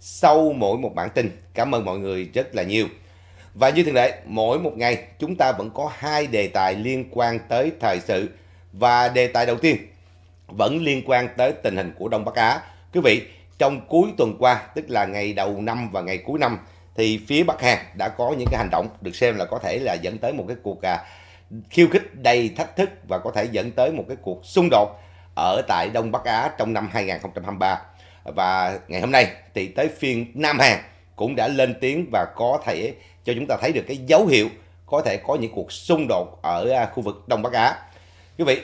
sau mỗi một bản tin. Cảm ơn mọi người rất là nhiều. Và như thường lệ, mỗi một ngày chúng ta vẫn có hai đề tài liên quan tới thời sự. Và đề tài đầu tiên vẫn liên quan tới tình hình của Đông Bắc Á. Quý vị, trong cuối tuần qua, tức là ngày đầu năm và ngày cuối năm, thì phía Bắc Hàn đã có những cái hành động được xem là có thể là dẫn tới một cái cuộc à, khiêu khích đầy thách thức và có thể dẫn tới một cái cuộc xung đột ở tại Đông Bắc Á trong năm 2023 và ngày hôm nay thì tới phiên Nam Hàn cũng đã lên tiếng và có thể cho chúng ta thấy được cái dấu hiệu có thể có những cuộc xung đột ở à, khu vực Đông Bắc Á. Quý vị,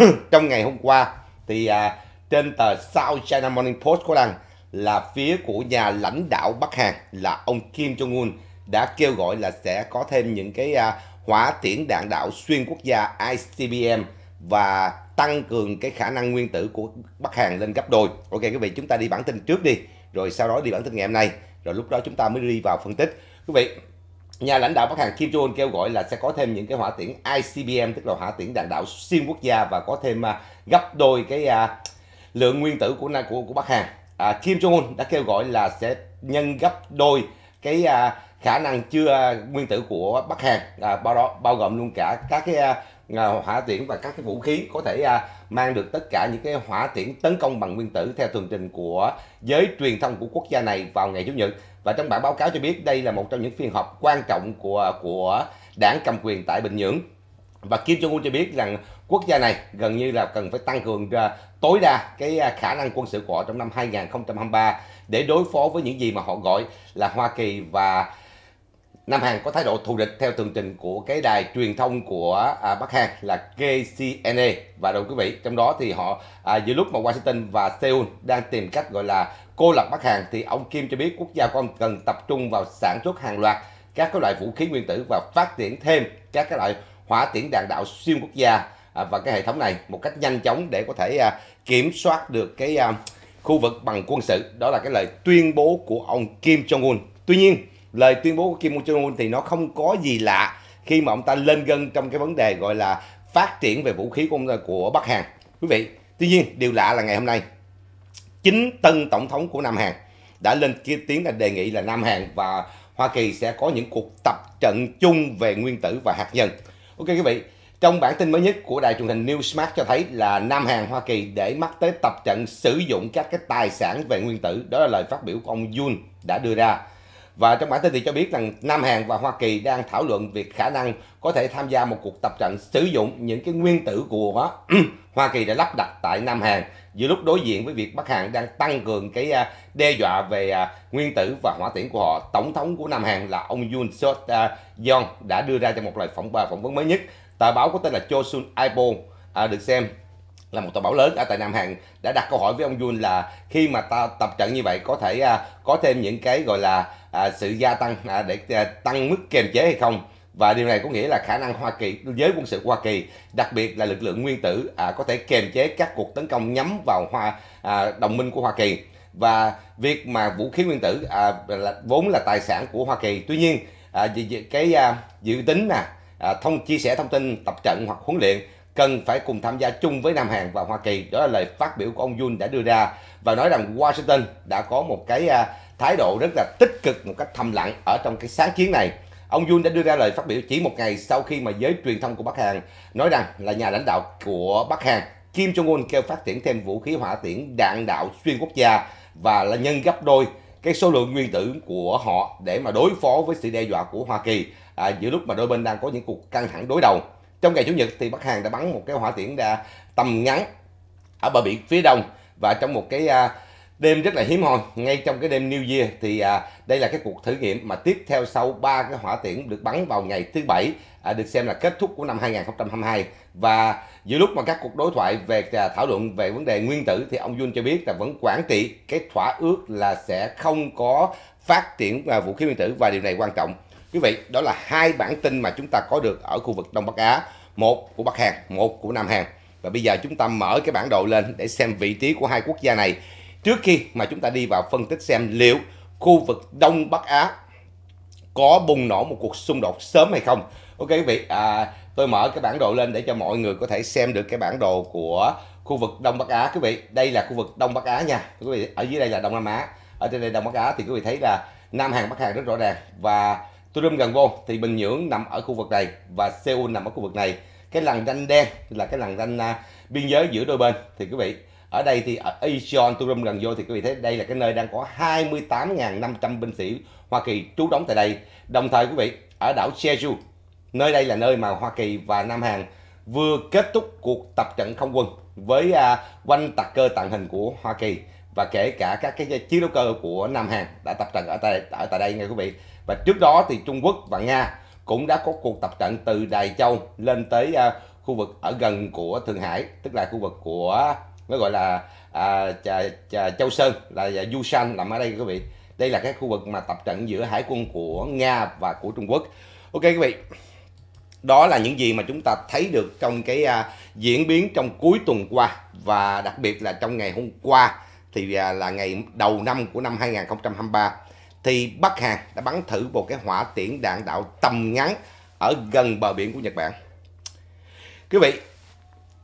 trong ngày hôm qua thì à, trên tờ South China Morning Post có đăng là phía của nhà lãnh đạo Bắc Hàn là ông Kim Jong-un đã kêu gọi là sẽ có thêm những cái à, hỏa tiễn đạn đạo xuyên quốc gia ICBM và tăng cường cái khả năng nguyên tử của Bắc Hàn lên gấp đôi. Ok quý vị, chúng ta đi bản tin trước đi, rồi sau đó đi bản tin ngày hôm nay, rồi lúc đó chúng ta mới đi vào phân tích. Quý vị, nhà lãnh đạo Bắc Hàn Kim Jong Un kêu gọi là sẽ có thêm những cái hỏa tiễn ICBM tức là hỏa tiễn đạn đạo xuyên quốc gia và có thêm à, gấp đôi cái à, lượng nguyên tử của của của Bắc Hàn. À, Kim Jong Un đã kêu gọi là sẽ nhân gấp đôi cái à, khả năng chưa nguyên tử của Bắc Hàn à, bao đó bao gồm luôn cả các cái Ờ, hỏa tiễn và các cái vũ khí có thể à, mang được tất cả những cái hỏa tiễn tấn công bằng nguyên tử theo tường trình của giới truyền thông của quốc gia này vào ngày chủ nhật và trong bản báo cáo cho biết đây là một trong những phiên họp quan trọng của của đảng cầm quyền tại Bình Nhưỡng và Kim Jong Un cho biết rằng quốc gia này gần như là cần phải tăng cường ra à, tối đa cái à, khả năng quân sự của họ trong năm 2023 để đối phó với những gì mà họ gọi là Hoa Kỳ và Nam Hàn có thái độ thù địch theo tường trình của cái đài truyền thông của à, Bắc Hàn là KCNA và đồng quý vị trong đó thì họ à, giữa lúc mà Washington và Seoul đang tìm cách gọi là cô lập Bắc Hàn thì ông Kim cho biết quốc gia con cần tập trung vào sản xuất hàng loạt các cái loại vũ khí nguyên tử và phát triển thêm các cái loại hỏa tiễn đạn đạo xuyên quốc gia à, và cái hệ thống này một cách nhanh chóng để có thể à, kiểm soát được cái à, khu vực bằng quân sự đó là cái lời tuyên bố của ông Kim Jong Un tuy nhiên lời tuyên bố của Kim Jong Un thì nó không có gì lạ khi mà ông ta lên gân trong cái vấn đề gọi là phát triển về vũ khí của ông ta, của Bắc Hàn quý vị tuy nhiên điều lạ là ngày hôm nay chính tân tổng thống của Nam Hàn đã lên kia tiếng là đề nghị là Nam Hàn và Hoa Kỳ sẽ có những cuộc tập trận chung về nguyên tử và hạt nhân ok quý vị trong bản tin mới nhất của đài truyền hình Newsmax cho thấy là Nam Hàn Hoa Kỳ để mắt tới tập trận sử dụng các cái tài sản về nguyên tử. Đó là lời phát biểu của ông Yun đã đưa ra và trong bản tin thì cho biết rằng Nam Hàn và Hoa Kỳ đang thảo luận việc khả năng có thể tham gia một cuộc tập trận sử dụng những cái nguyên tử của Hoa Kỳ đã lắp đặt tại Nam Hàn giữa lúc đối diện với việc Bắc Hàn đang tăng cường cái à, đe dọa về à, nguyên tử và hỏa tiễn của họ. Tổng thống của Nam Hàn là ông Yoon Suk à, Yeol đã đưa ra trong một lời phỏng vấn mới nhất. Tờ báo có tên là Chosun Ilbo được xem là một tờ báo lớn ở tại Nam Hàn đã đặt câu hỏi với ông Jun là khi mà ta tập trận như vậy có thể à, có thêm những cái gọi là à, sự gia tăng à, để à, tăng mức kiềm chế hay không và điều này có nghĩa là khả năng Hoa Kỳ giới quân sự Hoa Kỳ đặc biệt là lực lượng nguyên tử à, có thể kiềm chế các cuộc tấn công nhắm vào Hoa à, đồng minh của Hoa Kỳ và việc mà vũ khí nguyên tử à, là, vốn là tài sản của Hoa Kỳ tuy nhiên à, cái à, dự tính nè à, thông chia sẻ thông tin tập trận hoặc huấn luyện cần phải cùng tham gia chung với Nam Hàn và Hoa Kỳ. Đó là lời phát biểu của ông Jun đã đưa ra và nói rằng Washington đã có một cái à, thái độ rất là tích cực một cách thầm lặng ở trong cái sáng kiến này. Ông Jun đã đưa ra lời phát biểu chỉ một ngày sau khi mà giới truyền thông của Bắc Hàn nói rằng là nhà lãnh đạo của Bắc Hàn Kim Jong-un kêu phát triển thêm vũ khí hỏa tiễn đạn đạo xuyên quốc gia và là nhân gấp đôi cái số lượng nguyên tử của họ để mà đối phó với sự đe dọa của Hoa Kỳ à, giữa lúc mà đôi bên đang có những cuộc căng thẳng đối đầu. Trong ngày Chủ nhật thì Bắc Hàn đã bắn một cái hỏa tiễn đa tầm ngắn ở bờ biển phía đông và trong một cái à, đêm rất là hiếm hoi ngay trong cái đêm New Year thì à, đây là cái cuộc thử nghiệm mà tiếp theo sau ba cái hỏa tiễn được bắn vào ngày thứ bảy à, được xem là kết thúc của năm 2022 và giữa lúc mà các cuộc đối thoại về thảo luận về vấn đề nguyên tử thì ông Jun cho biết là vẫn quản trị cái thỏa ước là sẽ không có phát triển vũ khí nguyên tử và điều này quan trọng Quý vị, đó là hai bản tin mà chúng ta có được ở khu vực Đông Bắc Á, một của Bắc Hàn, một của Nam Hàn. Và bây giờ chúng ta mở cái bản đồ lên để xem vị trí của hai quốc gia này trước khi mà chúng ta đi vào phân tích xem liệu khu vực Đông Bắc Á có bùng nổ một cuộc xung đột sớm hay không. Ok quý vị, à, tôi mở cái bản đồ lên để cho mọi người có thể xem được cái bản đồ của khu vực Đông Bắc Á quý vị. Đây là khu vực Đông Bắc Á nha. Quý vị, ở dưới đây là Đông Nam Á. Ở trên đây Đông Bắc Á thì quý vị thấy là Nam Hàn Bắc Hàn rất rõ ràng và Turum gần vô thì Bình Nhưỡng nằm ở khu vực này và Seoul nằm ở khu vực này. Cái lằn ranh đen là cái lằn ranh à, biên giới giữa đôi bên thì quý vị ở đây thì ở Icheon Turum gần vô thì quý vị thấy đây là cái nơi đang có 28.500 binh sĩ Hoa Kỳ trú đóng tại đây. Đồng thời quý vị ở đảo Jeju, nơi đây là nơi mà Hoa Kỳ và Nam Hàn vừa kết thúc cuộc tập trận không quân với uh, quanh tạc cơ tàng hình của Hoa Kỳ và kể cả các cái chiến đấu cơ của Nam Hàn đã tập trận ở tại ở tại đây nha quý vị và trước đó thì Trung Quốc và Nga cũng đã có cuộc tập trận từ Đài Châu lên tới uh, khu vực ở gần của Thượng Hải tức là khu vực của nó gọi là à, Trà, Trà, Châu Sơn là Du à, San nằm ở đây quý vị đây là cái khu vực mà tập trận giữa hải quân của Nga và của Trung Quốc ok quý vị đó là những gì mà chúng ta thấy được trong cái à, diễn biến trong cuối tuần qua và đặc biệt là trong ngày hôm qua thì à, là ngày đầu năm của năm 2023 thì Bắc Hàn đã bắn thử một cái hỏa tiễn đạn đạo tầm ngắn ở gần bờ biển của Nhật Bản. Quý vị,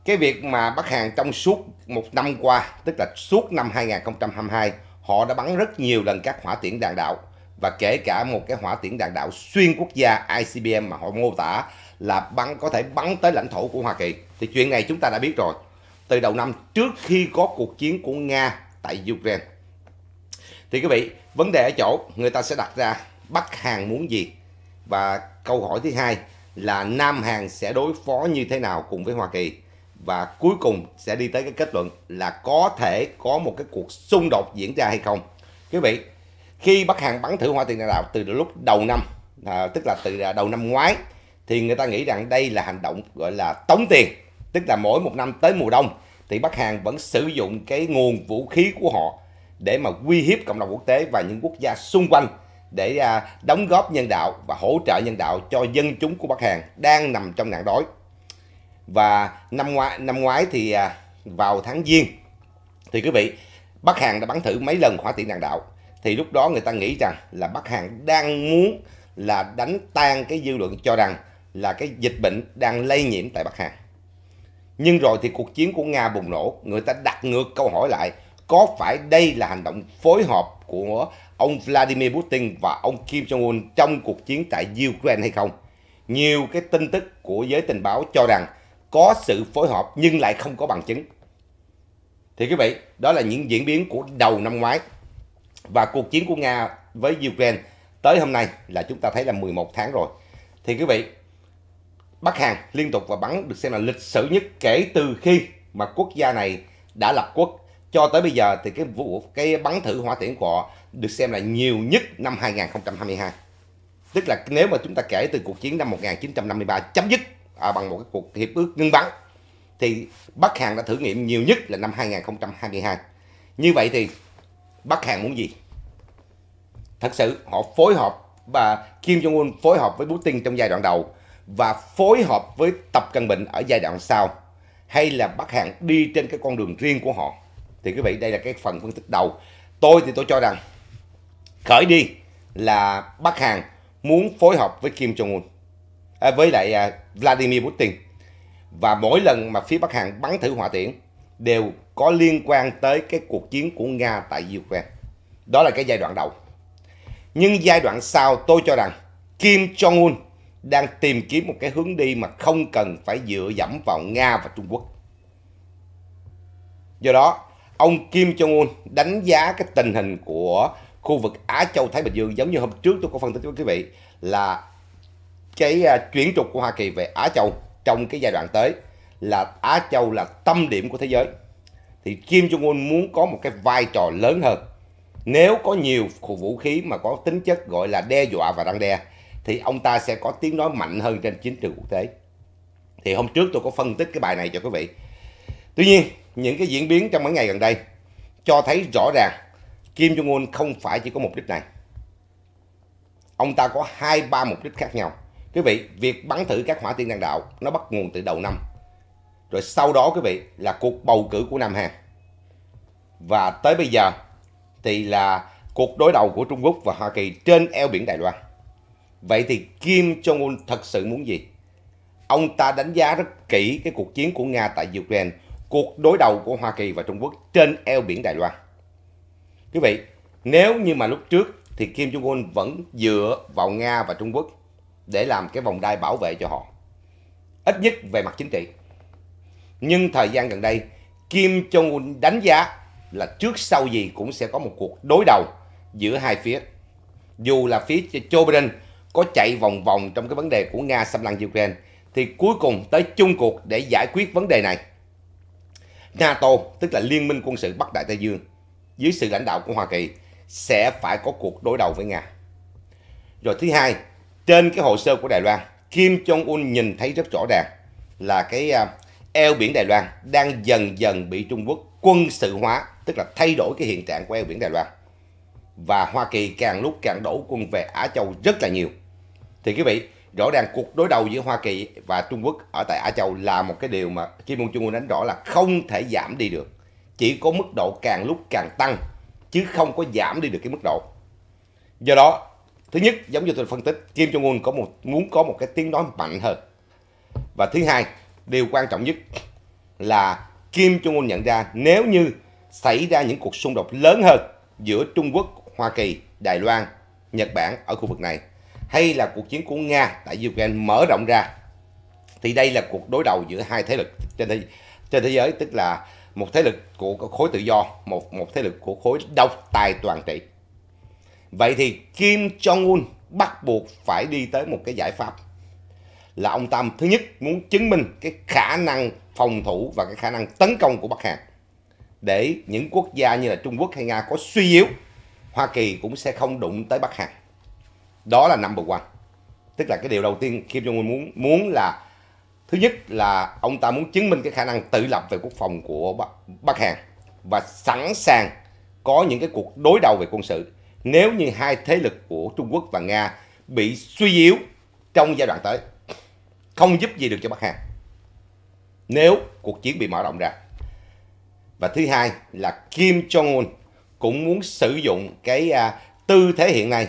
cái việc mà Bắc Hàn trong suốt một năm qua, tức là suốt năm 2022, họ đã bắn rất nhiều lần các hỏa tiễn đạn đạo và kể cả một cái hỏa tiễn đạn đạo xuyên quốc gia ICBM mà họ mô tả là bắn có thể bắn tới lãnh thổ của Hoa Kỳ. Thì chuyện này chúng ta đã biết rồi. Từ đầu năm trước khi có cuộc chiến của Nga tại Ukraine. Thì quý vị, vấn đề ở chỗ người ta sẽ đặt ra bắc hàn muốn gì và câu hỏi thứ hai là nam hàn sẽ đối phó như thế nào cùng với hoa kỳ và cuối cùng sẽ đi tới cái kết luận là có thể có một cái cuộc xung đột diễn ra hay không quý vị khi bắc hàn bắn thử hoa tiền đạo từ lúc đầu năm à, tức là từ à, đầu năm ngoái thì người ta nghĩ rằng đây là hành động gọi là tống tiền tức là mỗi một năm tới mùa đông thì bắc hàn vẫn sử dụng cái nguồn vũ khí của họ để mà uy hiếp cộng đồng quốc tế và những quốc gia xung quanh để à, đóng góp nhân đạo và hỗ trợ nhân đạo cho dân chúng của Bắc Hàn đang nằm trong nạn đói. Và năm ngoái năm ngoái thì à, vào tháng Giêng thì quý vị, Bắc Hàn đã bắn thử mấy lần hỏa tiễn đạn đạo thì lúc đó người ta nghĩ rằng là Bắc Hàn đang muốn là đánh tan cái dư luận cho rằng là cái dịch bệnh đang lây nhiễm tại Bắc Hàn. Nhưng rồi thì cuộc chiến của Nga bùng nổ, người ta đặt ngược câu hỏi lại có phải đây là hành động phối hợp của ông Vladimir Putin và ông Kim Jong-un trong cuộc chiến tại Ukraine hay không? Nhiều cái tin tức của giới tình báo cho rằng có sự phối hợp nhưng lại không có bằng chứng. Thì quý vị, đó là những diễn biến của đầu năm ngoái. Và cuộc chiến của Nga với Ukraine tới hôm nay là chúng ta thấy là 11 tháng rồi. Thì quý vị, Bắc Hàn liên tục và bắn được xem là lịch sử nhất kể từ khi mà quốc gia này đã lập quốc cho tới bây giờ thì cái vụ cái bắn thử hỏa tiễn của họ được xem là nhiều nhất năm 2022 tức là nếu mà chúng ta kể từ cuộc chiến năm 1953 chấm dứt à, bằng một cái cuộc hiệp ước ngưng bắn thì Bắc Hàn đã thử nghiệm nhiều nhất là năm 2022 như vậy thì Bắc Hàn muốn gì thật sự họ phối hợp và Kim Jong Un phối hợp với Putin trong giai đoạn đầu và phối hợp với Tập Cận Bình ở giai đoạn sau hay là Bắc Hàn đi trên cái con đường riêng của họ thì quý vị đây là cái phần phân tích đầu tôi thì tôi cho rằng khởi đi là Bắc Hàn muốn phối hợp với Kim Jong Un à, với lại à, Vladimir Putin và mỗi lần mà phía Bắc Hàn bắn thử hỏa tiễn đều có liên quan tới cái cuộc chiến của Nga tại Ukraine đó là cái giai đoạn đầu nhưng giai đoạn sau tôi cho rằng Kim Jong Un đang tìm kiếm một cái hướng đi mà không cần phải dựa dẫm vào Nga và Trung Quốc do đó ông Kim Jong-un đánh giá cái tình hình của khu vực Á Châu Thái Bình Dương giống như hôm trước tôi có phân tích với quý vị là cái à, chuyển trục của Hoa Kỳ về Á Châu trong cái giai đoạn tới là Á Châu là tâm điểm của thế giới thì Kim Jong Un muốn có một cái vai trò lớn hơn nếu có nhiều vũ khí mà có tính chất gọi là đe dọa và răng đe thì ông ta sẽ có tiếng nói mạnh hơn trên chính trường quốc tế thì hôm trước tôi có phân tích cái bài này cho quý vị tuy nhiên những cái diễn biến trong mấy ngày gần đây cho thấy rõ ràng Kim Jong-un không phải chỉ có mục đích này. Ông ta có hai ba mục đích khác nhau. Quý vị, việc bắn thử các hỏa tiên đạn đạo nó bắt nguồn từ đầu năm. Rồi sau đó quý vị là cuộc bầu cử của Nam Hàn. Và tới bây giờ thì là cuộc đối đầu của Trung Quốc và Hoa Kỳ trên eo biển Đài Loan. Vậy thì Kim Jong-un thật sự muốn gì? Ông ta đánh giá rất kỹ cái cuộc chiến của Nga tại Ukraine cuộc đối đầu của Hoa Kỳ và Trung Quốc trên eo biển Đài Loan. Quý vị, nếu như mà lúc trước thì Kim Jong-un vẫn dựa vào Nga và Trung Quốc để làm cái vòng đai bảo vệ cho họ. Ít nhất về mặt chính trị. Nhưng thời gian gần đây, Kim Jong-un đánh giá là trước sau gì cũng sẽ có một cuộc đối đầu giữa hai phía. Dù là phía Joe Biden có chạy vòng vòng trong cái vấn đề của Nga xâm lăng Ukraine, thì cuối cùng tới chung cuộc để giải quyết vấn đề này NATO, tức là Liên minh quân sự Bắc Đại Tây Dương, dưới sự lãnh đạo của Hoa Kỳ, sẽ phải có cuộc đối đầu với Nga. Rồi thứ hai, trên cái hồ sơ của Đài Loan, Kim Jong-un nhìn thấy rất rõ ràng là cái à, eo biển Đài Loan đang dần dần bị Trung Quốc quân sự hóa, tức là thay đổi cái hiện trạng của eo biển Đài Loan. Và Hoa Kỳ càng lúc càng đổ quân về Á Châu rất là nhiều. Thì quý vị, rõ ràng cuộc đối đầu giữa Hoa Kỳ và Trung Quốc ở tại Á Châu là một cái điều mà Kim Jong Un đánh rõ là không thể giảm đi được chỉ có mức độ càng lúc càng tăng chứ không có giảm đi được cái mức độ do đó thứ nhất giống như tôi phân tích Kim Jong Un có một muốn có một cái tiếng nói mạnh hơn và thứ hai điều quan trọng nhất là Kim Jong Un nhận ra nếu như xảy ra những cuộc xung đột lớn hơn giữa Trung Quốc, Hoa Kỳ, Đài Loan, Nhật Bản ở khu vực này hay là cuộc chiến của Nga tại Ukraine mở rộng ra thì đây là cuộc đối đầu giữa hai thế lực trên thế, trên thế giới tức là một thế lực của khối tự do một một thế lực của khối độc tài toàn trị vậy thì Kim Jong Un bắt buộc phải đi tới một cái giải pháp là ông Tam thứ nhất muốn chứng minh cái khả năng phòng thủ và cái khả năng tấn công của Bắc Hàn để những quốc gia như là Trung Quốc hay Nga có suy yếu Hoa Kỳ cũng sẽ không đụng tới Bắc Hàn đó là number one tức là cái điều đầu tiên Kim Jong Un muốn muốn là thứ nhất là ông ta muốn chứng minh cái khả năng tự lập về quốc phòng của Bắc, Bắc Hàn và sẵn sàng có những cái cuộc đối đầu về quân sự nếu như hai thế lực của Trung Quốc và Nga bị suy yếu trong giai đoạn tới không giúp gì được cho Bắc Hàn nếu cuộc chiến bị mở rộng ra và thứ hai là Kim Jong Un cũng muốn sử dụng cái uh, tư thế hiện nay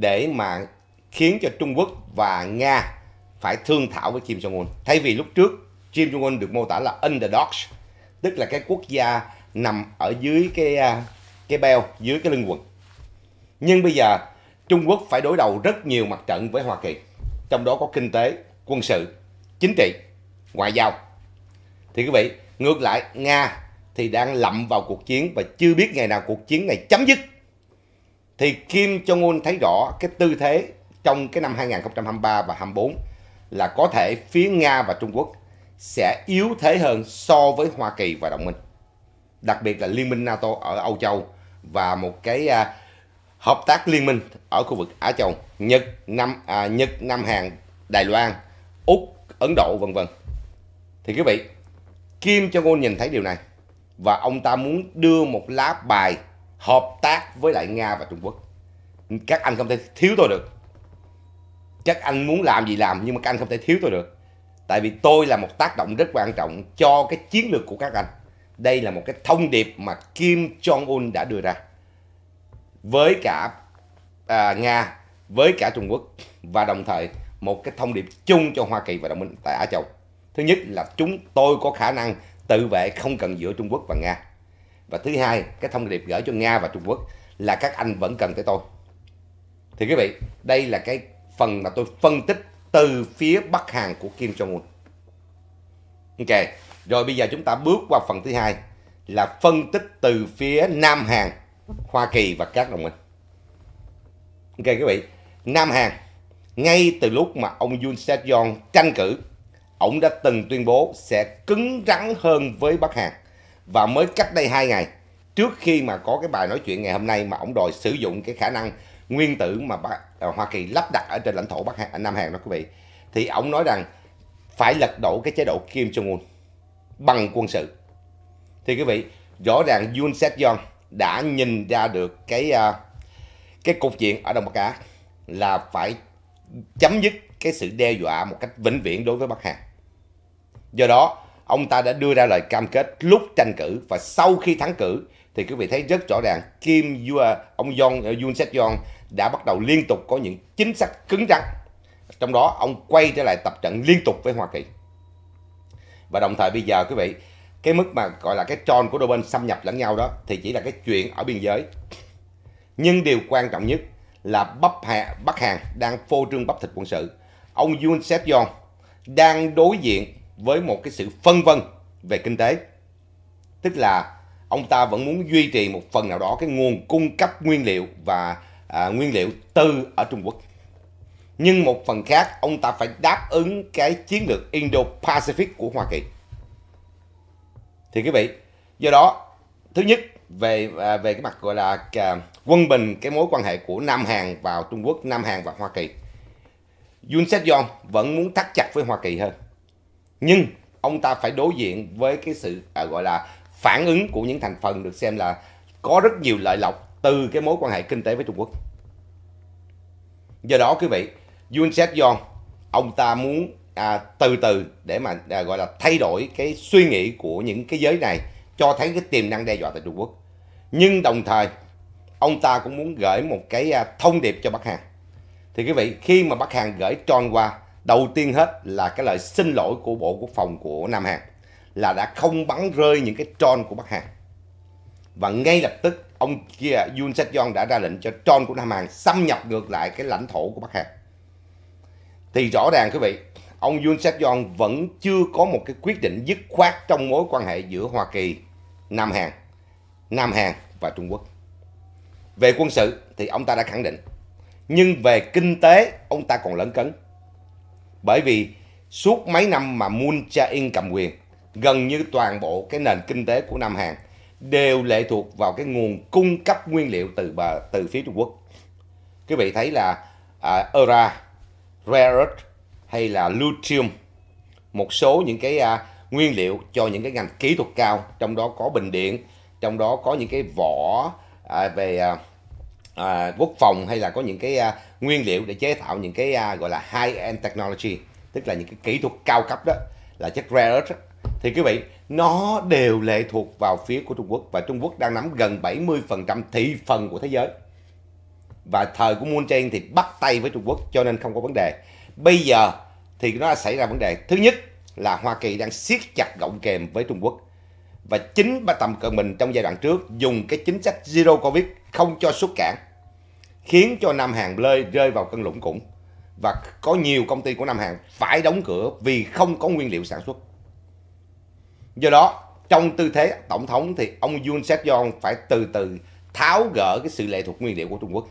để mà khiến cho Trung Quốc và Nga phải thương thảo với Kim Jong Un. Thay vì lúc trước Kim Jong Un được mô tả là underdogs tức là cái quốc gia nằm ở dưới cái à, cái beo, dưới cái lưng quần. Nhưng bây giờ Trung Quốc phải đối đầu rất nhiều mặt trận với Hoa Kỳ, trong đó có kinh tế, quân sự, chính trị, ngoại giao. Thì quý vị, ngược lại Nga thì đang lậm vào cuộc chiến và chưa biết ngày nào cuộc chiến này chấm dứt thì Kim Jong-un thấy rõ cái tư thế trong cái năm 2023 và 24 là có thể phía Nga và Trung Quốc sẽ yếu thế hơn so với Hoa Kỳ và đồng minh. Đặc biệt là liên minh NATO ở Âu Châu và một cái à, hợp tác liên minh ở khu vực Á Châu, Nhật, Nam à, Nhật, Nam Hàn, Đài Loan, Úc, Ấn Độ vân vân. Thì quý vị, Kim Jong Un nhìn thấy điều này và ông ta muốn đưa một lá bài hợp tác với lại Nga và Trung Quốc. Các anh không thể thiếu tôi được. Các anh muốn làm gì làm nhưng mà các anh không thể thiếu tôi được. Tại vì tôi là một tác động rất quan trọng cho cái chiến lược của các anh. Đây là một cái thông điệp mà Kim Jong-un đã đưa ra. Với cả à, Nga, với cả Trung Quốc và đồng thời một cái thông điệp chung cho Hoa Kỳ và đồng minh tại Á Châu. Thứ nhất là chúng tôi có khả năng tự vệ không cần giữa Trung Quốc và Nga và thứ hai cái thông điệp gửi cho nga và trung quốc là các anh vẫn cần tới tôi thì quý vị đây là cái phần mà tôi phân tích từ phía bắc hàng của kim jong un ok rồi bây giờ chúng ta bước qua phần thứ hai là phân tích từ phía nam hàng hoa kỳ và các đồng minh ok quý vị nam hàng ngay từ lúc mà ông Yoon Sejong tranh cử, ông đã từng tuyên bố sẽ cứng rắn hơn với Bắc Hàn và mới cách đây 2 ngày trước khi mà có cái bài nói chuyện ngày hôm nay mà ông đòi sử dụng cái khả năng nguyên tử mà à, Hoa Kỳ lắp đặt ở trên lãnh thổ Bắc Hàn, Nam Hàn đó quý vị thì ông nói rằng phải lật đổ cái chế độ Kim Jong Un bằng quân sự thì quý vị rõ ràng Yoon Seth Yong đã nhìn ra được cái à, cái cục diện ở Đông Bắc Á là phải chấm dứt cái sự đe dọa một cách vĩnh viễn đối với Bắc Hàn do đó ông ta đã đưa ra lời cam kết lúc tranh cử và sau khi thắng cử thì quý vị thấy rất rõ ràng Kim ông Jong ờ, Yoon Sek Yeol đã bắt đầu liên tục có những chính sách cứng rắn trong đó ông quay trở lại tập trận liên tục với Hoa Kỳ và đồng thời bây giờ quý vị cái mức mà gọi là cái tròn của đôi bên xâm nhập lẫn nhau đó thì chỉ là cái chuyện ở biên giới nhưng điều quan trọng nhất là bắp hạ Bắc Hàn đang phô trương bắp thịt quân sự ông Yoon Sek Yeol đang đối diện với một cái sự phân vân về kinh tế. Tức là ông ta vẫn muốn duy trì một phần nào đó cái nguồn cung cấp nguyên liệu và à, nguyên liệu từ ở Trung Quốc. Nhưng một phần khác ông ta phải đáp ứng cái chiến lược Indo-Pacific của Hoa Kỳ. Thì quý vị, do đó thứ nhất về à, về cái mặt gọi là à, quân bình cái mối quan hệ của Nam Hàn vào Trung Quốc, Nam Hàn và Hoa Kỳ. Yoon Seok Yeol vẫn muốn thắt chặt với Hoa Kỳ hơn nhưng ông ta phải đối diện với cái sự à, gọi là phản ứng của những thành phần được xem là có rất nhiều lợi lộc từ cái mối quan hệ kinh tế với Trung Quốc. Do đó quý vị, Yun Sek Yong ông ta muốn à, từ từ để mà à, gọi là thay đổi cái suy nghĩ của những cái giới này cho thấy cái tiềm năng đe dọa tại Trung Quốc. Nhưng đồng thời ông ta cũng muốn gửi một cái à, thông điệp cho Bắc Hàn. Thì quý vị, khi mà Bắc Hàn gửi tròn qua đầu tiên hết là cái lời xin lỗi của Bộ Quốc phòng của Nam Hàn là đã không bắn rơi những cái tròn của Bắc Hàn. Và ngay lập tức ông kia Yoon Seok Yeol đã ra lệnh cho tròn của Nam Hàn xâm nhập ngược lại cái lãnh thổ của Bắc Hàn. Thì rõ ràng quý vị, ông Yoon Seok Yeol vẫn chưa có một cái quyết định dứt khoát trong mối quan hệ giữa Hoa Kỳ, Nam Hàn, Nam Hàn và Trung Quốc. Về quân sự thì ông ta đã khẳng định, nhưng về kinh tế ông ta còn lấn cấn bởi vì suốt mấy năm mà Moon Jae-in cầm quyền, gần như toàn bộ cái nền kinh tế của Nam Hàn đều lệ thuộc vào cái nguồn cung cấp nguyên liệu từ bà từ phía Trung Quốc. Quý vị thấy là uh, à, Ura, Rare Earth hay là Lithium, một số những cái uh, nguyên liệu cho những cái ngành kỹ thuật cao, trong đó có bình điện, trong đó có những cái vỏ uh, về uh, à, quốc phòng hay là có những cái à, nguyên liệu để chế tạo những cái à, gọi là high end technology tức là những cái kỹ thuật cao cấp đó là chất rare earth đó. thì quý vị nó đều lệ thuộc vào phía của Trung Quốc và Trung Quốc đang nắm gần 70% thị phần của thế giới và thời của Moon Jae-in thì bắt tay với Trung Quốc cho nên không có vấn đề bây giờ thì nó đã xảy ra vấn đề thứ nhất là Hoa Kỳ đang siết chặt gọng kèm với Trung Quốc và chính bà tầm cận mình trong giai đoạn trước dùng cái chính sách zero covid không cho xuất cảng khiến cho Nam Hàng rơi rơi vào cân lũng củng và có nhiều công ty của Nam Hàng phải đóng cửa vì không có nguyên liệu sản xuất. Do đó, trong tư thế tổng thống thì ông Yoon Sek Yeol phải từ từ tháo gỡ cái sự lệ thuộc nguyên liệu của Trung Quốc.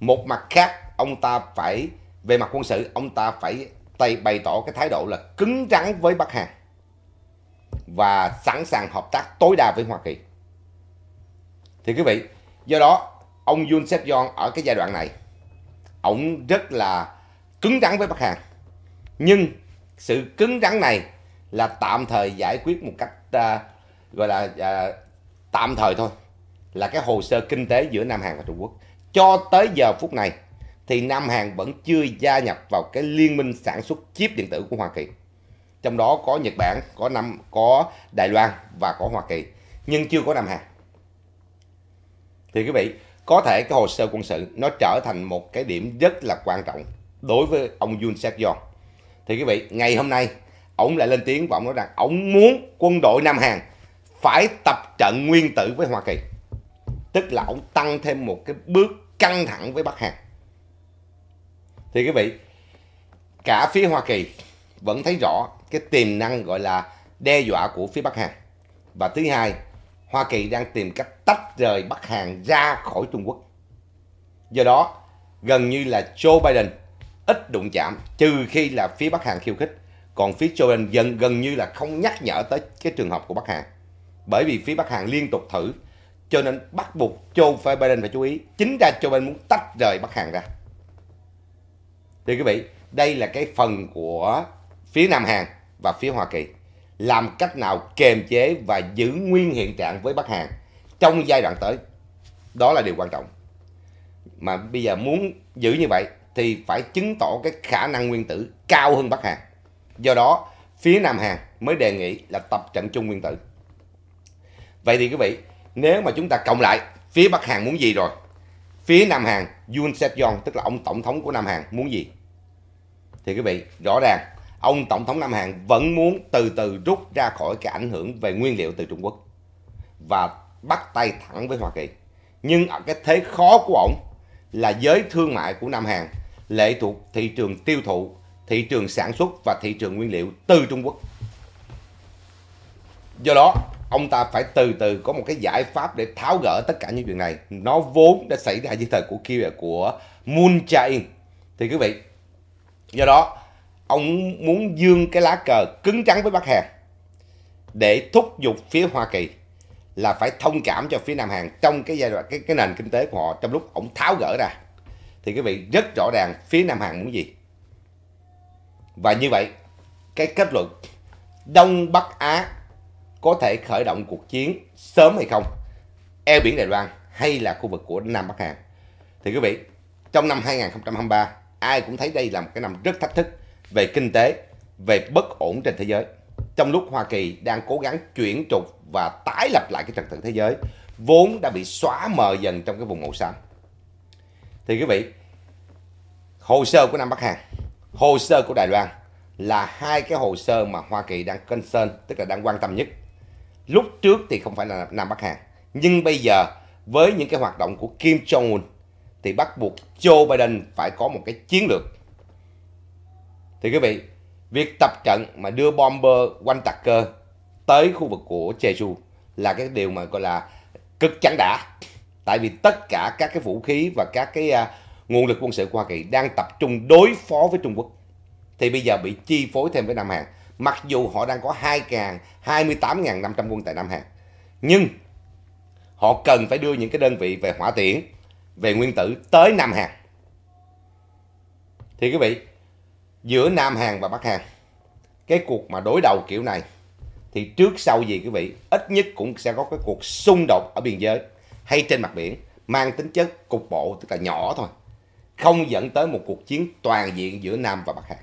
Một mặt khác, ông ta phải về mặt quân sự, ông ta phải tay bày tỏ cái thái độ là cứng rắn với Bắc Hàn và sẵn sàng hợp tác tối đa với Hoa Kỳ. Thì quý vị, do đó ông Yoon Sep Yeon ở cái giai đoạn này ông rất là cứng rắn với Bắc Hàn nhưng sự cứng rắn này là tạm thời giải quyết một cách uh, gọi là uh, tạm thời thôi là cái hồ sơ kinh tế giữa Nam Hàn và Trung Quốc cho tới giờ phút này thì Nam Hàn vẫn chưa gia nhập vào cái liên minh sản xuất chip điện tử của Hoa Kỳ trong đó có Nhật Bản có năm có Đài Loan và có Hoa Kỳ nhưng chưa có Nam Hàn thì quý vị có thể cái hồ sơ quân sự nó trở thành một cái điểm rất là quan trọng đối với ông Yoon Seok Yeol. Thì quý vị, ngày hôm nay ông lại lên tiếng và ông nói rằng ông muốn quân đội Nam Hàn phải tập trận nguyên tử với Hoa Kỳ. Tức là ông tăng thêm một cái bước căng thẳng với Bắc Hàn. Thì quý vị, cả phía Hoa Kỳ vẫn thấy rõ cái tiềm năng gọi là đe dọa của phía Bắc Hàn. Và thứ hai, Hoa Kỳ đang tìm cách tách rời Bắc Hàn ra khỏi Trung Quốc. Do đó, gần như là Joe Biden ít đụng chạm trừ khi là phía Bắc Hàn khiêu khích. Còn phía Joe Biden gần, gần như là không nhắc nhở tới cái trường hợp của Bắc Hàn. Bởi vì phía Bắc Hàn liên tục thử cho nên bắt buộc Joe phải Biden phải chú ý. Chính ra Joe Biden muốn tách rời Bắc Hàn ra. Thì quý vị, đây là cái phần của phía Nam Hàn và phía Hoa Kỳ làm cách nào kiềm chế và giữ nguyên hiện trạng với Bắc Hàn trong giai đoạn tới. Đó là điều quan trọng. Mà bây giờ muốn giữ như vậy thì phải chứng tỏ cái khả năng nguyên tử cao hơn Bắc Hàn. Do đó, phía Nam Hàn mới đề nghị là tập trận chung nguyên tử. Vậy thì quý vị, nếu mà chúng ta cộng lại, phía Bắc Hàn muốn gì rồi? Phía Nam Hàn, Yoon Seok Yeol, tức là ông tổng thống của Nam Hàn muốn gì? Thì quý vị, rõ ràng ông tổng thống Nam Hàn vẫn muốn từ từ rút ra khỏi cái ảnh hưởng về nguyên liệu từ Trung Quốc và bắt tay thẳng với Hoa Kỳ. Nhưng ở cái thế khó của ông là giới thương mại của Nam Hàn lệ thuộc thị trường tiêu thụ, thị trường sản xuất và thị trường nguyên liệu từ Trung Quốc. Do đó, ông ta phải từ từ có một cái giải pháp để tháo gỡ tất cả những chuyện này. Nó vốn đã xảy ra dưới thời của kia của Moon Jae-in. Thì quý vị, do đó ông muốn dương cái lá cờ cứng trắng với Bắc Hàn để thúc giục phía Hoa Kỳ là phải thông cảm cho phía Nam Hàn trong cái giai đoạn cái, cái nền kinh tế của họ trong lúc ông tháo gỡ ra thì quý vị rất rõ ràng phía Nam Hàn muốn gì và như vậy cái kết luận Đông Bắc Á có thể khởi động cuộc chiến sớm hay không eo biển Đài Loan hay là khu vực của Nam Bắc Hàn thì quý vị trong năm 2023 ai cũng thấy đây là một cái năm rất thách thức về kinh tế, về bất ổn trên thế giới. Trong lúc Hoa Kỳ đang cố gắng chuyển trục và tái lập lại cái trật tự thế giới vốn đã bị xóa mờ dần trong cái vùng màu xám. Thì quý vị, hồ sơ của Nam Bắc Hàn, hồ sơ của Đài Loan là hai cái hồ sơ mà Hoa Kỳ đang concern, tức là đang quan tâm nhất. Lúc trước thì không phải là Nam Bắc Hàn, nhưng bây giờ với những cái hoạt động của Kim Jong-un thì bắt buộc Joe Biden phải có một cái chiến lược thì quý vị, việc tập trận mà đưa bomber quanh tạc cơ tới khu vực của Jeju là cái điều mà gọi là cực chẳng đã. Tại vì tất cả các cái vũ khí và các cái uh, nguồn lực quân sự của Hoa Kỳ đang tập trung đối phó với Trung Quốc. Thì bây giờ bị chi phối thêm với Nam Hàn. Mặc dù họ đang có 2.028.500 quân tại Nam Hàn. Nhưng họ cần phải đưa những cái đơn vị về hỏa tiễn, về nguyên tử tới Nam Hàn. Thì quý vị, giữa Nam Hàn và Bắc Hàn cái cuộc mà đối đầu kiểu này thì trước sau gì quý vị ít nhất cũng sẽ có cái cuộc xung đột ở biên giới hay trên mặt biển mang tính chất cục bộ tức là nhỏ thôi không dẫn tới một cuộc chiến toàn diện giữa Nam và Bắc Hàn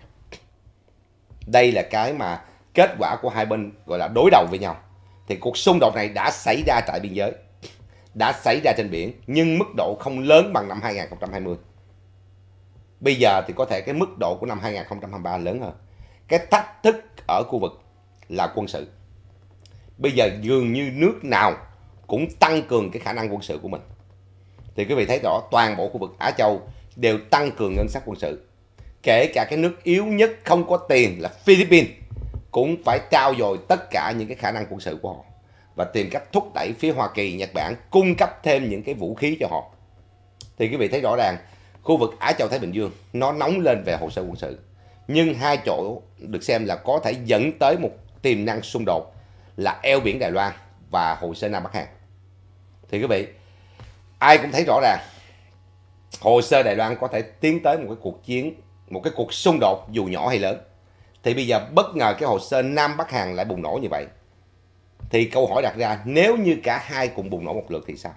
đây là cái mà kết quả của hai bên gọi là đối đầu với nhau thì cuộc xung đột này đã xảy ra tại biên giới đã xảy ra trên biển nhưng mức độ không lớn bằng năm 2020 Bây giờ thì có thể cái mức độ của năm 2023 lớn hơn. Cái thách thức ở khu vực là quân sự. Bây giờ dường như nước nào cũng tăng cường cái khả năng quân sự của mình. Thì quý vị thấy rõ toàn bộ khu vực Á Châu đều tăng cường ngân sách quân sự. Kể cả cái nước yếu nhất không có tiền là Philippines cũng phải trao dồi tất cả những cái khả năng quân sự của họ và tìm cách thúc đẩy phía Hoa Kỳ, Nhật Bản cung cấp thêm những cái vũ khí cho họ. Thì quý vị thấy rõ ràng khu vực Á Châu Thái Bình Dương nó nóng lên về hồ sơ quân sự. Nhưng hai chỗ được xem là có thể dẫn tới một tiềm năng xung đột là eo biển Đài Loan và hồ sơ Nam Bắc Hàn. Thì quý vị, ai cũng thấy rõ ràng hồ sơ Đài Loan có thể tiến tới một cái cuộc chiến, một cái cuộc xung đột dù nhỏ hay lớn. Thì bây giờ bất ngờ cái hồ sơ Nam Bắc Hàn lại bùng nổ như vậy. Thì câu hỏi đặt ra nếu như cả hai cùng bùng nổ một lượt thì sao?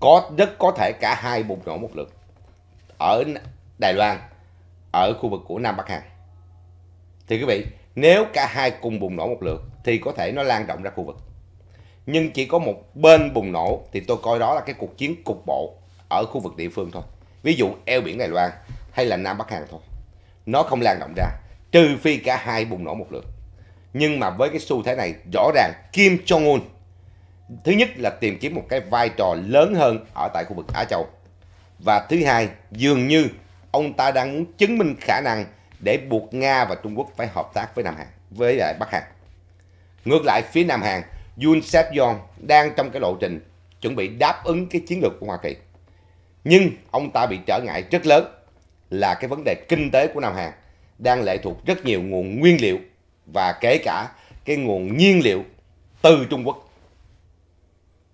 có rất có thể cả hai bùng nổ một lượt ở Đài Loan ở khu vực của Nam Bắc Hàn thì quý vị nếu cả hai cùng bùng nổ một lượt thì có thể nó lan rộng ra khu vực nhưng chỉ có một bên bùng nổ thì tôi coi đó là cái cuộc chiến cục bộ ở khu vực địa phương thôi ví dụ eo biển Đài Loan hay là Nam Bắc Hàn thôi nó không lan rộng ra trừ phi cả hai bùng nổ một lượt nhưng mà với cái xu thế này rõ ràng Kim Jong Un thứ nhất là tìm kiếm một cái vai trò lớn hơn ở tại khu vực Á Châu. Và thứ hai, dường như ông ta đang muốn chứng minh khả năng để buộc Nga và Trung Quốc phải hợp tác với Nam Hàn, với lại Bắc Hàn. Ngược lại phía Nam Hàn, Yoon seok yeol đang trong cái lộ trình chuẩn bị đáp ứng cái chiến lược của Hoa Kỳ. Nhưng ông ta bị trở ngại rất lớn là cái vấn đề kinh tế của Nam Hàn đang lệ thuộc rất nhiều nguồn nguyên liệu và kể cả cái nguồn nhiên liệu từ Trung Quốc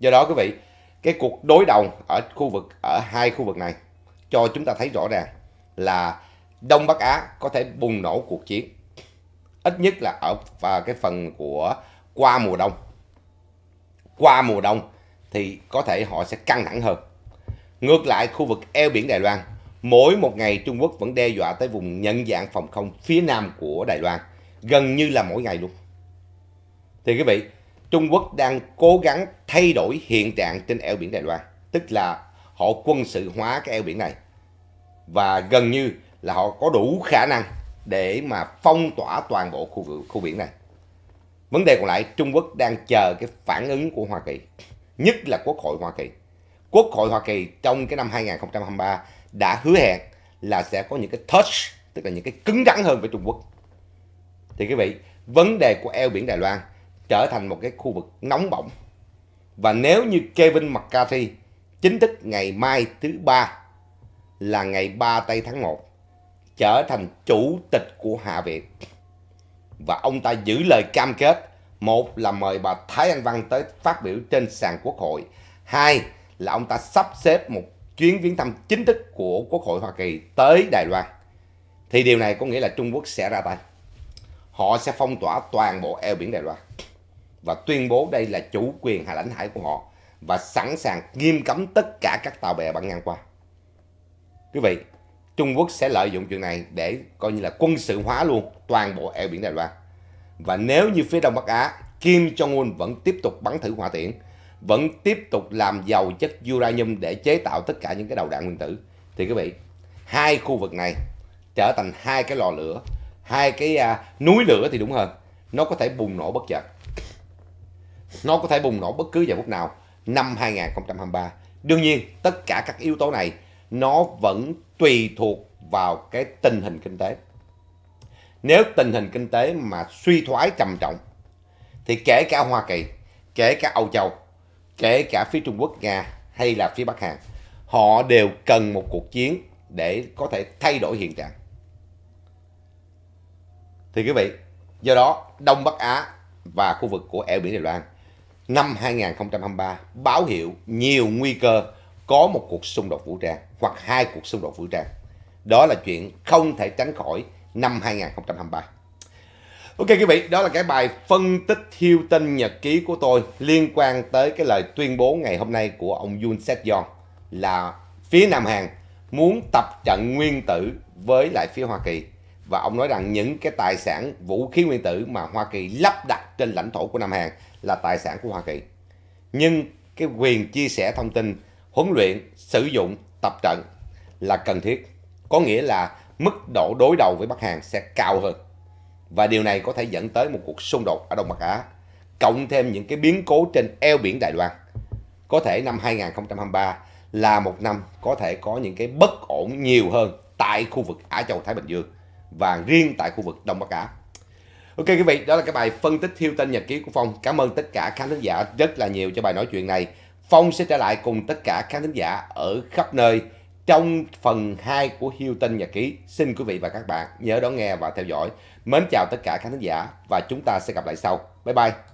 do đó quý vị cái cuộc đối đầu ở khu vực ở hai khu vực này cho chúng ta thấy rõ ràng là Đông Bắc Á có thể bùng nổ cuộc chiến ít nhất là ở và cái phần của qua mùa đông qua mùa đông thì có thể họ sẽ căng thẳng hơn ngược lại khu vực eo biển Đài Loan mỗi một ngày Trung Quốc vẫn đe dọa tới vùng nhận dạng phòng không phía nam của Đài Loan gần như là mỗi ngày luôn thì quý vị Trung Quốc đang cố gắng thay đổi hiện trạng trên eo biển Đài Loan, tức là họ quân sự hóa cái eo biển này. Và gần như là họ có đủ khả năng để mà phong tỏa toàn bộ khu, khu biển này. Vấn đề còn lại, Trung Quốc đang chờ cái phản ứng của Hoa Kỳ, nhất là Quốc hội Hoa Kỳ. Quốc hội Hoa Kỳ trong cái năm 2023 đã hứa hẹn là sẽ có những cái touch, tức là những cái cứng rắn hơn với Trung Quốc. Thì quý vị, vấn đề của eo biển Đài Loan trở thành một cái khu vực nóng bỏng. Và nếu như Kevin McCarthy chính thức ngày mai thứ ba là ngày 3 tây tháng 1 trở thành chủ tịch của Hạ viện. Và ông ta giữ lời cam kết một là mời bà Thái Anh Văn tới phát biểu trên sàn quốc hội. Hai là ông ta sắp xếp một chuyến viếng thăm chính thức của Quốc hội Hoa Kỳ tới Đài Loan. Thì điều này có nghĩa là Trung Quốc sẽ ra tay. Họ sẽ phong tỏa toàn bộ eo biển Đài Loan và tuyên bố đây là chủ quyền hà lãnh hải của họ và sẵn sàng nghiêm cấm tất cả các tàu bè băng ngang qua. Quý vị, Trung Quốc sẽ lợi dụng chuyện này để coi như là quân sự hóa luôn toàn bộ eo biển Đài Loan. Và nếu như phía Đông Bắc Á, Kim Jong-un vẫn tiếp tục bắn thử hỏa tiễn, vẫn tiếp tục làm giàu chất uranium để chế tạo tất cả những cái đầu đạn nguyên tử. Thì quý vị, hai khu vực này trở thành hai cái lò lửa, hai cái à, núi lửa thì đúng hơn. Nó có thể bùng nổ bất chợt nó có thể bùng nổ bất cứ giờ phút nào năm 2023. Đương nhiên, tất cả các yếu tố này nó vẫn tùy thuộc vào cái tình hình kinh tế. Nếu tình hình kinh tế mà suy thoái trầm trọng thì kể cả Hoa Kỳ, kể cả Âu Châu, kể cả phía Trung Quốc, Nga hay là phía Bắc Hàn, họ đều cần một cuộc chiến để có thể thay đổi hiện trạng. Thì quý vị, do đó Đông Bắc Á và khu vực của eo biển Đài Loan năm 2023 báo hiệu nhiều nguy cơ có một cuộc xung đột vũ trang hoặc hai cuộc xung đột vũ trang. Đó là chuyện không thể tránh khỏi năm 2023. Ok quý vị, đó là cái bài phân tích thiêu tinh nhật ký của tôi liên quan tới cái lời tuyên bố ngày hôm nay của ông Yoon Seth Yong là phía Nam Hàn muốn tập trận nguyên tử với lại phía Hoa Kỳ và ông nói rằng những cái tài sản vũ khí nguyên tử mà Hoa Kỳ lắp đặt trên lãnh thổ của Nam Hàn là tài sản của Hoa Kỳ. Nhưng cái quyền chia sẻ thông tin, huấn luyện, sử dụng, tập trận là cần thiết. Có nghĩa là mức độ đối đầu với Bắc Hàn sẽ cao hơn. Và điều này có thể dẫn tới một cuộc xung đột ở Đông Bắc Á, cộng thêm những cái biến cố trên eo biển Đài Loan. Có thể năm 2023 là một năm có thể có những cái bất ổn nhiều hơn tại khu vực Á Châu Thái Bình Dương và riêng tại khu vực Đông Bắc Á. Ok quý vị, đó là cái bài phân tích thiêu tên nhật ký của Phong. Cảm ơn tất cả khán thính giả rất là nhiều cho bài nói chuyện này. Phong sẽ trở lại cùng tất cả khán thính giả ở khắp nơi trong phần 2 của Hiêu Tinh Nhật Ký. Xin quý vị và các bạn nhớ đón nghe và theo dõi. Mến chào tất cả khán thính giả và chúng ta sẽ gặp lại sau. Bye bye!